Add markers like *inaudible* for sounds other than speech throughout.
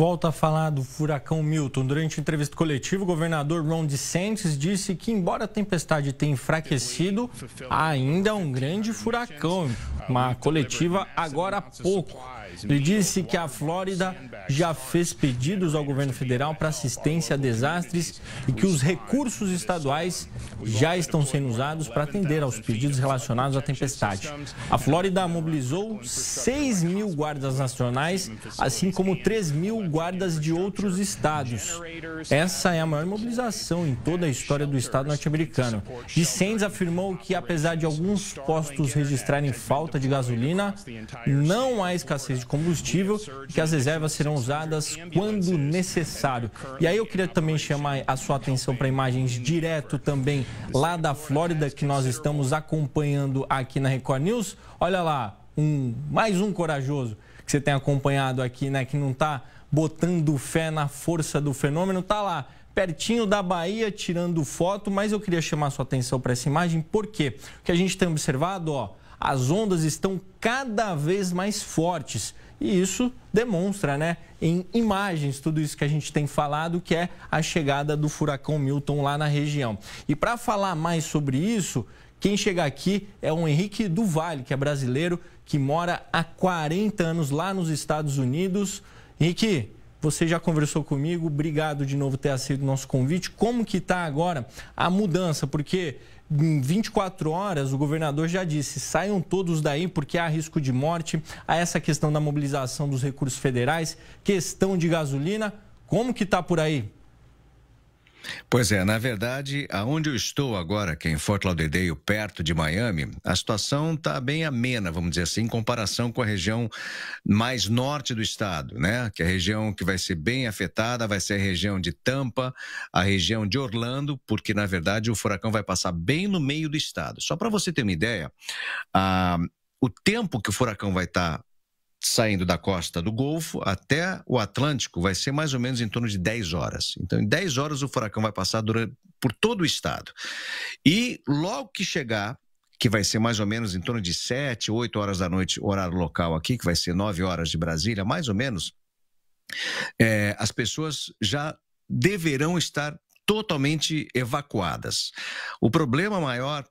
Volta a falar do furacão Milton. Durante a entrevista coletiva, o governador Ron DeSantis disse que, embora a tempestade tenha enfraquecido, ainda é um grande furacão. Uma coletiva agora há pouco. Ele disse que a Flórida já fez pedidos ao governo federal para assistência a desastres e que os recursos estaduais já estão sendo usados para atender aos pedidos relacionados à tempestade. A Flórida mobilizou 6 mil guardas nacionais, assim como 3 mil guardas de outros estados. Essa é a maior mobilização em toda a história do estado norte-americano. De Sands afirmou que, apesar de alguns postos registrarem falta de gasolina, não há escassez de combustível e que as reservas serão usadas quando necessário. E aí eu queria também chamar a sua atenção para imagens direto também lá da Flórida que nós estamos acompanhando aqui na Record News. Olha lá, um mais um corajoso que você tem acompanhado aqui, né, que não está botando fé na força do fenômeno, tá lá pertinho da Bahia tirando foto, mas eu queria chamar sua atenção para essa imagem, porque o que a gente tem observado, ó, as ondas estão cada vez mais fortes. E isso demonstra, né, em imagens, tudo isso que a gente tem falado, que é a chegada do furacão Milton lá na região. E para falar mais sobre isso, quem chega aqui é o Henrique do que é brasileiro, que mora há 40 anos lá nos Estados Unidos. Henrique, você já conversou comigo, obrigado de novo ter aceito o nosso convite. Como que está agora a mudança? Porque em 24 horas, o governador já disse: saiam todos daí porque há risco de morte, há essa questão da mobilização dos recursos federais, questão de gasolina. Como que está por aí? Pois é, na verdade, aonde eu estou agora, que é em Fort Lauderdale, perto de Miami, a situação está bem amena, vamos dizer assim, em comparação com a região mais norte do estado, né? Que é a região que vai ser bem afetada vai ser a região de Tampa, a região de Orlando, porque na verdade o furacão vai passar bem no meio do estado. Só para você ter uma ideia, ah, o tempo que o furacão vai estar tá saindo da costa do Golfo até o Atlântico vai ser mais ou menos em torno de 10 horas. Então, em 10 horas, o furacão vai passar durante, por todo o estado. E logo que chegar, que vai ser mais ou menos em torno de 7, 8 horas da noite, horário local aqui, que vai ser 9 horas de Brasília, mais ou menos, é, as pessoas já deverão estar totalmente evacuadas. O problema maior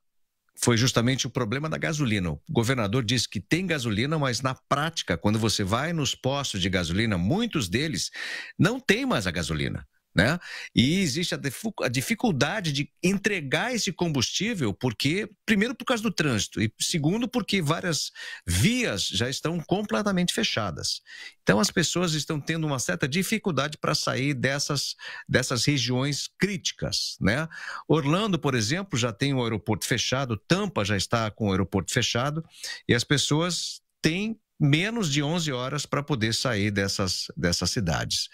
foi justamente o problema da gasolina. O governador disse que tem gasolina, mas na prática, quando você vai nos postos de gasolina, muitos deles não têm mais a gasolina. Né? E existe a, a dificuldade de entregar esse combustível, porque, primeiro, por causa do trânsito, e segundo, porque várias vias já estão completamente fechadas. Então, as pessoas estão tendo uma certa dificuldade para sair dessas, dessas regiões críticas. Né? Orlando, por exemplo, já tem o um aeroporto fechado, Tampa já está com o um aeroporto fechado, e as pessoas têm menos de 11 horas para poder sair dessas, dessas cidades.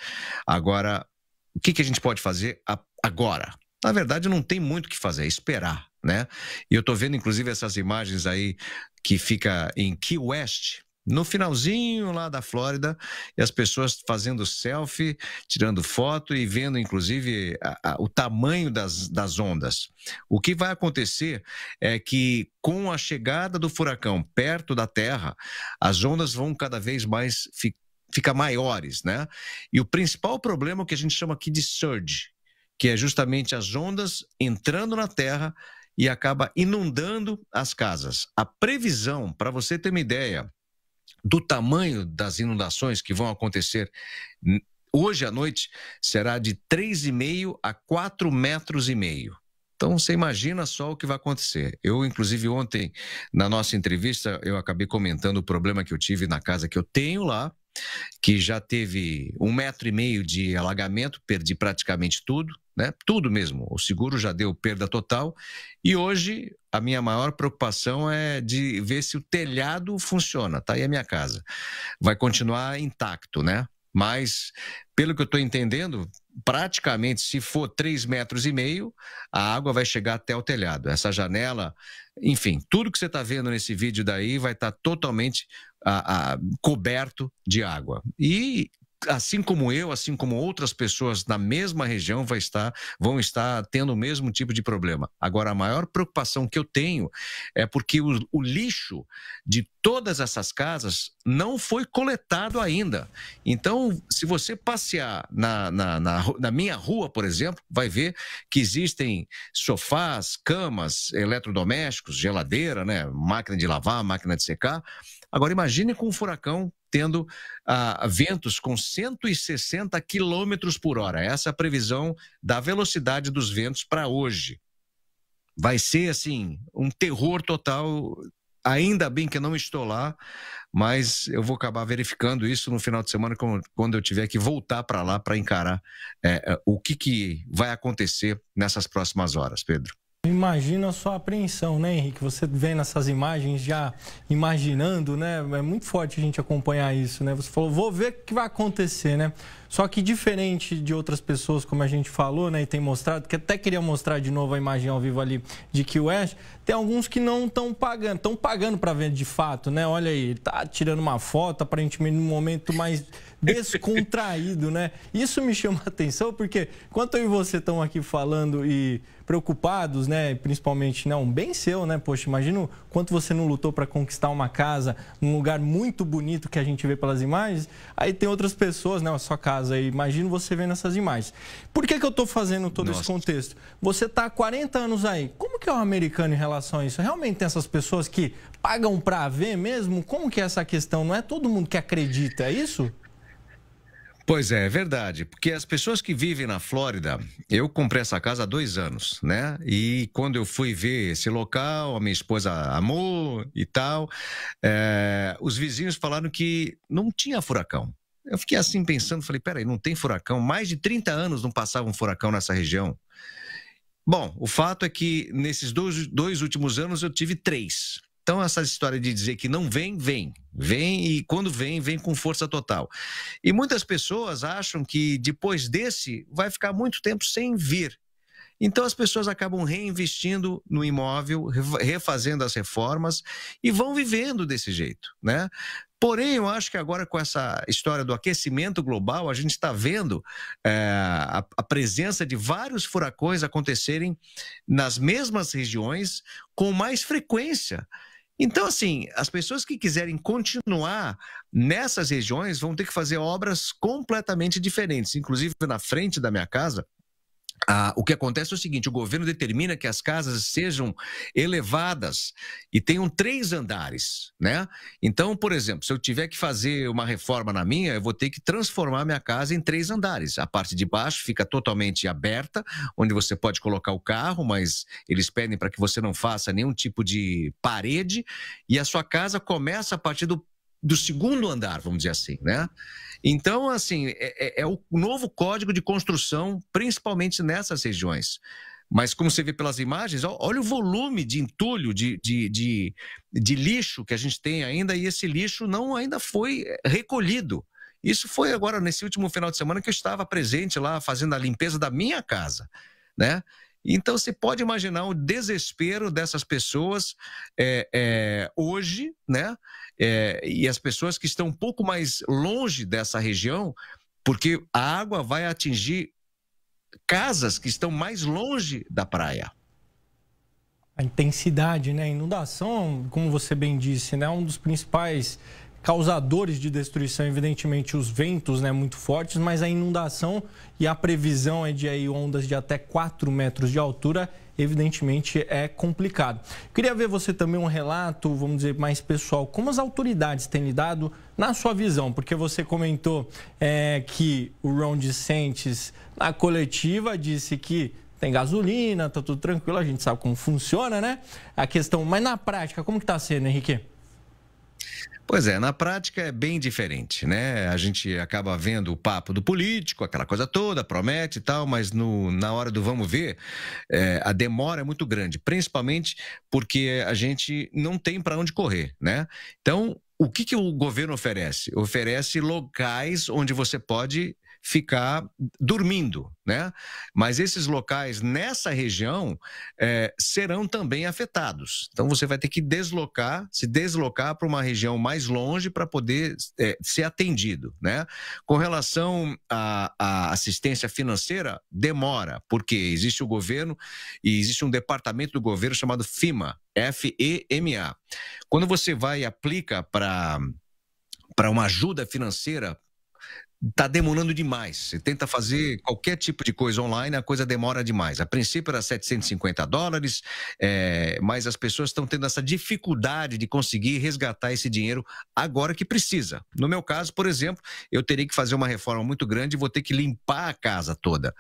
Agora, o que, que a gente pode fazer a, agora? Na verdade, não tem muito o que fazer, é esperar, né? E eu estou vendo, inclusive, essas imagens aí que fica em Key West, no finalzinho lá da Flórida, e as pessoas fazendo selfie, tirando foto e vendo, inclusive, a, a, o tamanho das, das ondas. O que vai acontecer é que, com a chegada do furacão perto da Terra, as ondas vão cada vez mais ficar fica maiores, né? E o principal problema é o que a gente chama aqui de surge, que é justamente as ondas entrando na Terra e acaba inundando as casas. A previsão, para você ter uma ideia do tamanho das inundações que vão acontecer hoje à noite, será de 3,5 a 4 metros e meio. Então você imagina só o que vai acontecer. Eu, inclusive, ontem, na nossa entrevista, eu acabei comentando o problema que eu tive na casa que eu tenho lá, que já teve um metro e meio de alagamento, perdi praticamente tudo, né? Tudo mesmo. O seguro já deu perda total. E hoje a minha maior preocupação é de ver se o telhado funciona. Tá aí a minha casa. Vai continuar intacto, né? Mas, pelo que eu estou entendendo, praticamente, se for três metros e meio, a água vai chegar até o telhado. Essa janela enfim, tudo que você está vendo nesse vídeo daí vai estar tá totalmente a, ah, a, ah, coberto de água. E assim como eu, assim como outras pessoas na mesma região vai estar, vão estar tendo o mesmo tipo de problema. Agora, a maior preocupação que eu tenho é porque o, o lixo de todas essas casas não foi coletado ainda. Então, se você passear na, na, na, na minha rua, por exemplo, vai ver que existem sofás, camas, eletrodomésticos, geladeira, né? máquina de lavar, máquina de secar. Agora, imagine com um furacão tendo ah, ventos com 160 quilômetros por hora. Essa é a previsão da velocidade dos ventos para hoje. Vai ser, assim, um terror total. Ainda bem que não estou lá, mas eu vou acabar verificando isso no final de semana, quando eu tiver que voltar para lá para encarar é, é, o que, que vai acontecer nessas próximas horas, Pedro. Imagina a sua apreensão, né, Henrique? Você vendo essas imagens já imaginando, né? É muito forte a gente acompanhar isso, né? Você falou, vou ver o que vai acontecer, né? Só que diferente de outras pessoas, como a gente falou, né, e tem mostrado, que até queria mostrar de novo a imagem ao vivo ali de Key West, tem alguns que não estão pagando, estão pagando para ver de fato, né? Olha aí, tá tirando uma foto, aparentemente num momento mais *laughs* descontraído, né? Isso me chama a atenção porque enquanto eu e você estão aqui falando e preocupados, né, principalmente não, né, bem seu, né? Poxa, imagino quanto você não lutou para conquistar uma casa, um lugar muito bonito que a gente vê pelas imagens. Aí tem outras pessoas, né, a sua casa casa. Imagino você vendo essas imagens. Por que, que eu estou fazendo todo Nossa. esse contexto? Você está há 40 anos aí. Como que é o americano em relação a isso? Realmente tem essas pessoas que pagam para ver mesmo? Como que é essa questão? Não é todo mundo que acredita, é isso? Pois é, é verdade, porque as pessoas que vivem na Flórida, eu comprei essa casa há dois anos, né? E quando eu fui ver esse local, a minha esposa amou e tal, é, os vizinhos falaram que não tinha furacão. Eu fiquei assim pensando, falei, peraí, não tem furacão? Mais de 30 anos não passava um furacão nessa região. Bom, o fato é que nesses dois, dois últimos anos eu tive três. Então, essa história de dizer que não vem, vem. Vem e quando vem, vem com força total. E muitas pessoas acham que depois desse vai ficar muito tempo sem vir. Então as pessoas acabam reinvestindo no imóvel, refazendo as reformas e vão vivendo desse jeito, né? Porém, eu acho que agora com essa história do aquecimento global, a gente está vendo é, a, a, presença de vários furacões acontecerem nas mesmas regiões com mais frequência. Então, assim, as pessoas que quiserem continuar nessas regiões vão ter que fazer obras completamente diferentes. Inclusive, na frente da minha casa, ah, o que acontece é o seguinte: o governo determina que as casas sejam elevadas e tenham três andares, né? Então, por exemplo, se eu tiver que fazer uma reforma na minha, eu vou ter que transformar minha casa em três andares. A parte de baixo fica totalmente aberta, onde você pode colocar o carro, mas eles pedem para que você não faça nenhum tipo de parede. E a sua casa começa a partir do do segundo andar, vamos dizer assim, né? Então, assim, é, é, é o novo código de construção, principalmente nessas regiões. Mas como você vê pelas imagens, olha o volume de entulho, de, de, de, de, lixo que a gente tem ainda, e esse lixo não ainda foi é, recolhido. Isso foi agora, nesse último final de semana, que eu estava presente lá fazendo a limpeza da minha casa, né? Então, você pode imaginar o desespero dessas pessoas é, é, hoje, né? É, e as pessoas que estão um pouco mais longe dessa região, porque a água vai atingir casas que estão mais longe da praia. A intensidade, né? A inundação, como você bem disse, né? É um dos principais causadores de destruição, evidentemente, os ventos né, muito fortes, mas a inundação e a previsão é de aí, ondas de até 4 metros de altura, evidentemente é complicado. Queria ver você também um relato, vamos dizer, mais pessoal, como as autoridades têm lidado na sua visão, porque você comentou é, que o Ron DeSantis, na coletiva, disse que tem gasolina, tá tudo tranquilo, a gente sabe como funciona, né? A questão, mas na prática, como que tá sendo, Henrique? Pois é, na prática é bem diferente, né? A gente acaba vendo o papo do político, aquela coisa toda, promete e tal, mas no, na hora do vamos ver, é, a demora é muito grande, principalmente porque a gente não tem para onde correr, né? Então, o que, que o governo oferece? Oferece locais onde você pode ficar dormindo, né? Mas esses locais nessa região é, serão também afetados. Então você vai ter que deslocar, se deslocar para uma região mais longe para poder é, ser atendido, né? Com relação à assistência financeira, demora, porque existe o governo e existe um departamento do governo chamado FIMA, F-E-M-A. Quando você vai e aplica para para uma ajuda financeira está demorando demais. Você tenta fazer qualquer tipo de coisa online, a coisa demora demais. A princípio era 750 dólares, é, mas as pessoas estão tendo essa dificuldade de conseguir resgatar esse dinheiro agora que precisa. No meu caso, por exemplo, eu teria que fazer uma reforma muito grande e vou ter que limpar a casa toda.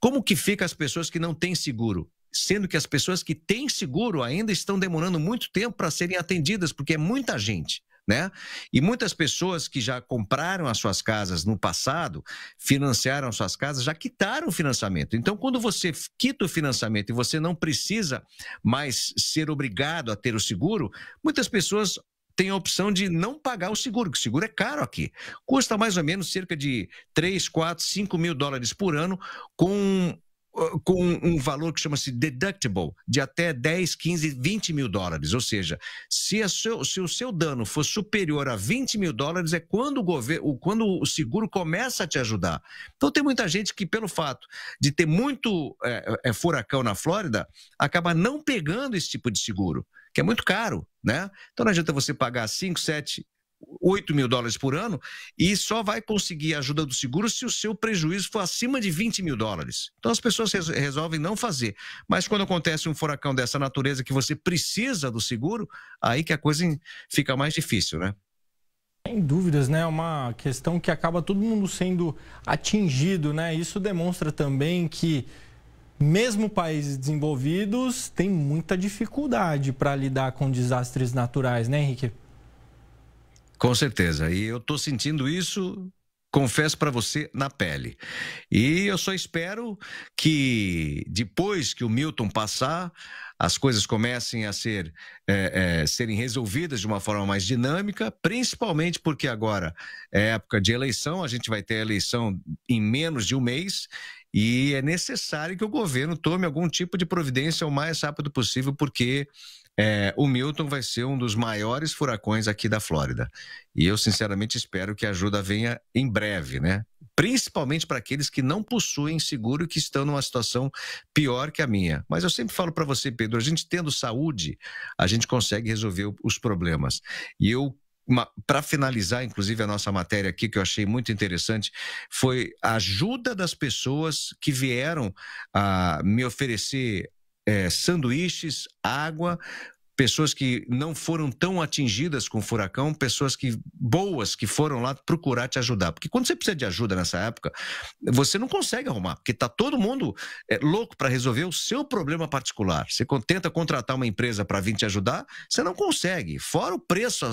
Como que fica as pessoas que não têm seguro? Sendo que as pessoas que têm seguro ainda estão demorando muito tempo para serem atendidas, porque é muita gente né? E muitas pessoas que já compraram as suas casas no passado, financiaram suas casas, já quitaram o financiamento. Então, quando você quita o financiamento e você não precisa mais ser obrigado a ter o seguro, muitas pessoas têm a opção de não pagar o seguro, que o seguro é caro aqui. Custa mais ou menos cerca de 3, 4, 5 mil dólares por ano, com com um valor que chama-se deductible, de até 10, 15, 20 mil dólares. Ou seja, se, seu, se, o seu dano for superior a 20 mil dólares, é quando o, governo, quando o seguro começa a te ajudar. Então, tem muita gente que, pelo fato de ter muito é, é, furacão na Flórida, acaba não pegando esse tipo de seguro, que é muito caro. Né? Então, não adianta você pagar 5, 7 8 mil dólares por ano e só vai conseguir a ajuda do seguro se o seu prejuízo for acima de 20 mil dólares. Então as pessoas resolvem não fazer. Mas quando acontece um furacão dessa natureza que você precisa do seguro, aí que a coisa fica mais difícil, né? Sem dúvidas, né? É uma questão que acaba todo mundo sendo atingido, né? Isso demonstra também que mesmo países desenvolvidos têm muita dificuldade para lidar com desastres naturais, né, Henrique? Com certeza. E eu estou sentindo isso, confesso para você, na pele. E eu só espero que depois que o Milton passar, as coisas comecem a ser é, é, serem resolvidas de uma forma mais dinâmica, principalmente porque agora é época de eleição, a gente vai ter eleição em menos de um mês e é necessário que o governo tome algum tipo de providência o mais rápido possível, porque é, o Milton vai ser um dos maiores furacões aqui da Flórida. E eu, sinceramente, espero que a ajuda venha em breve, né? Principalmente para aqueles que não possuem seguro e que estão numa situação pior que a minha. Mas eu sempre falo para você, Pedro, a gente tendo saúde, a gente consegue resolver os problemas. E eu para finalizar, inclusive, a nossa matéria aqui, que eu achei muito interessante, foi a ajuda das pessoas que vieram a me oferecer é, sanduíches, água, pessoas que não foram tão atingidas com o furacão, pessoas que boas que foram lá procurar te ajudar. Porque quando você precisa de ajuda nessa época, você não consegue arrumar, porque está todo mundo é, louco para resolver o seu problema particular. Você tenta contratar uma empresa para vir te ajudar, você não consegue. Fora o preço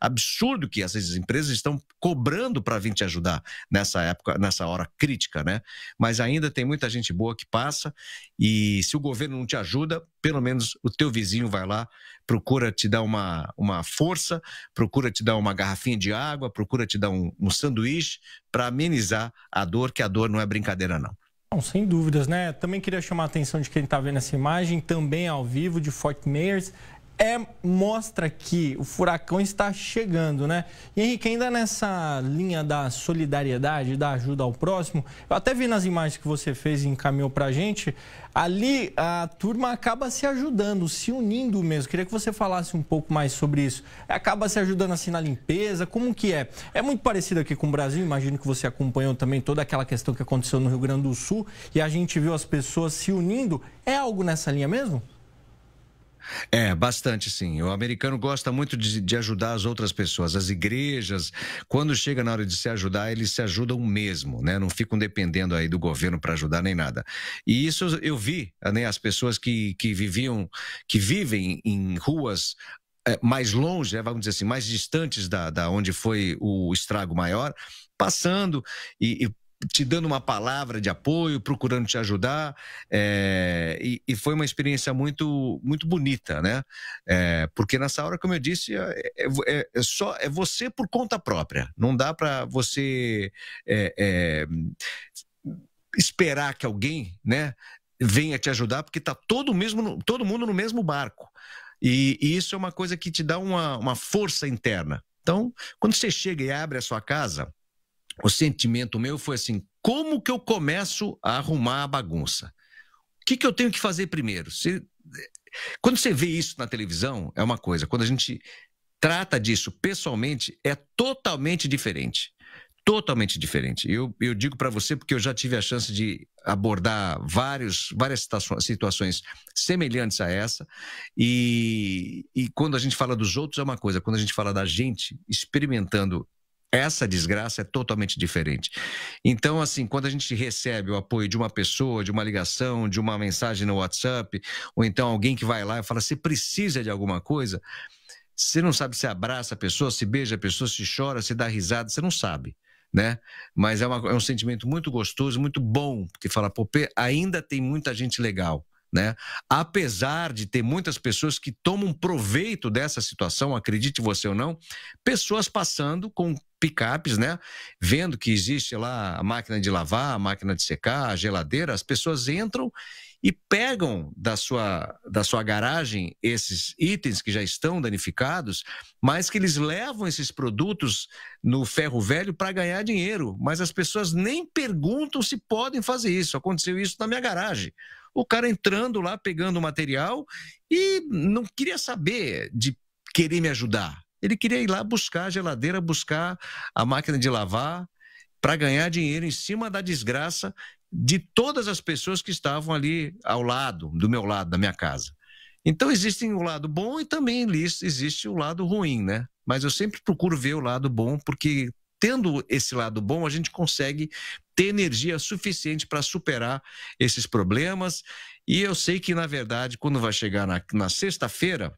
absurdo que essas empresas estão cobrando para vir te ajudar nessa época, nessa hora crítica, né? Mas ainda tem muita gente boa que passa e se o governo não te ajuda, pelo menos o teu vizinho vai lá procura te dar uma, uma força, procura te dar uma garrafinha de água, procura te dar um, um sanduíche para amenizar a dor, que a dor não é brincadeira, não. Bom, sem dúvidas, né? Também queria chamar a atenção de quem está vendo essa imagem, também ao vivo, de Fort Myers é, mostra que o furacão está chegando, né? E Henrique, ainda nessa linha da solidariedade, da ajuda ao próximo, eu até vi nas imagens que você fez e encaminhou pra gente, ali a turma acaba se ajudando, se unindo mesmo. Queria que você falasse um pouco mais sobre isso. Acaba se ajudando assim na limpeza, como que é? É muito parecido aqui com o Brasil, imagino que você acompanhou também toda aquela questão que aconteceu no Rio Grande do Sul e a gente viu as pessoas se unindo. É algo nessa linha mesmo? É, bastante sim. O americano gosta muito de, de, ajudar as outras pessoas. As igrejas, quando chega na hora de se ajudar, eles se ajudam mesmo, né? Não ficam dependendo aí do governo para ajudar nem nada. E isso eu vi, né? As pessoas que, que viviam, que vivem em ruas é, mais longe, né, vamos dizer assim, mais distantes da, da onde foi o estrago maior, passando e, e te dando uma palavra de apoio, procurando te ajudar, é, e, e, foi uma experiência muito muito bonita, né? É, porque nessa hora, como eu disse, é é, é, é, só é você por conta própria. Não dá para você é, esperar que alguém, né, venha te ajudar, porque está todo mesmo todo mundo no mesmo barco. E, e isso é uma coisa que te dá uma, uma força interna. Então, quando você chega e abre a sua casa o sentimento meu foi assim: como que eu começo a arrumar a bagunça? O que, que eu tenho que fazer primeiro? Se, quando você vê isso na televisão, é uma coisa. Quando a gente trata disso pessoalmente, é totalmente diferente. Totalmente diferente. Eu, eu digo para você porque eu já tive a chance de abordar vários, várias situações semelhantes a essa. E, e quando a gente fala dos outros é uma coisa, quando a gente fala da gente experimentando essa desgraça é totalmente diferente. Então, assim, quando a gente recebe o apoio de uma pessoa, de uma ligação, de uma mensagem no WhatsApp, ou então alguém que vai lá e fala, você precisa de alguma coisa, você não sabe se abraça a pessoa, se beija a pessoa, se chora, se dá risada, você não sabe, né? Mas é, uma, é um sentimento muito gostoso, muito bom, porque fala, pô, ainda tem muita gente legal. Né? Apesar de ter muitas pessoas que tomam proveito dessa situação, acredite você ou não, pessoas passando com picapes, né? Vendo que existe lá a máquina de lavar, a máquina de secar, a geladeira, as pessoas entram e pegam da sua, da sua garagem esses itens que já estão danificados, mas que eles levam esses produtos no ferro velho para ganhar dinheiro. Mas as pessoas nem perguntam se podem fazer isso. Aconteceu isso na minha garagem o cara entrando lá, pegando o material e não queria saber de querer me ajudar. Ele queria ir lá buscar a geladeira, buscar a máquina de lavar para ganhar dinheiro em cima da desgraça de todas as pessoas que estavam ali ao lado, do meu lado, da minha casa. Então existe o um lado bom e também existe o um lado ruim, né? Mas eu sempre procuro ver o lado bom, porque tendo esse lado bom, a gente consegue ter energia suficiente para superar esses problemas. E eu sei que, na verdade, quando vai chegar na, na sexta-feira,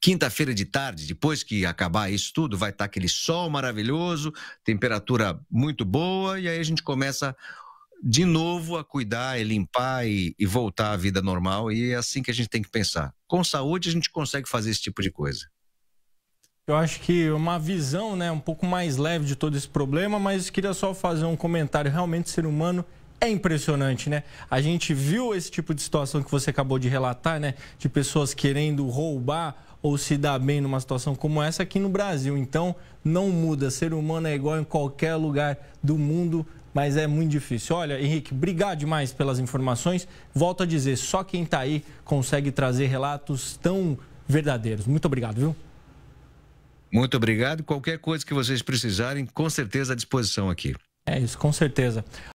Quinta-feira de tarde, depois que acabar isso tudo, vai estar tá aquele sol maravilhoso, temperatura muito boa, e aí a gente começa de novo a cuidar e limpar e, e voltar à vida normal. E é assim que a gente tem que pensar. Com saúde, a gente consegue fazer esse tipo de coisa. Eu acho que uma visão né, um pouco mais leve de todo esse problema, mas queria só fazer um comentário. Realmente, ser humano é impressionante, né? A gente viu esse tipo de situação que você acabou de relatar, né? De pessoas querendo roubar ou se dar bem numa situação como essa aqui no Brasil. Então, não muda. Ser humano é igual em qualquer lugar do mundo, mas é muito difícil. Olha, Henrique, obrigado demais pelas informações. Volto a dizer, só quem está aí consegue trazer relatos tão verdadeiros. Muito obrigado, viu? Muito obrigado. Qualquer coisa que vocês precisarem, com certeza à disposição aqui. É isso, com certeza.